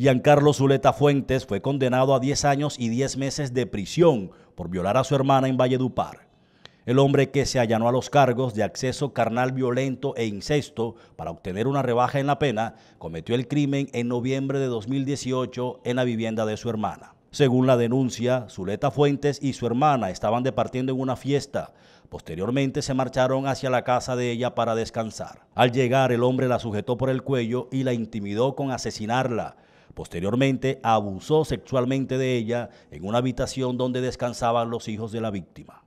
Giancarlo Zuleta Fuentes fue condenado a 10 años y 10 meses de prisión por violar a su hermana en Valledupar. El hombre que se allanó a los cargos de acceso carnal violento e incesto para obtener una rebaja en la pena cometió el crimen en noviembre de 2018 en la vivienda de su hermana. Según la denuncia, Zuleta Fuentes y su hermana estaban departiendo en una fiesta. Posteriormente se marcharon hacia la casa de ella para descansar. Al llegar, el hombre la sujetó por el cuello y la intimidó con asesinarla. Posteriormente abusó sexualmente de ella en una habitación donde descansaban los hijos de la víctima.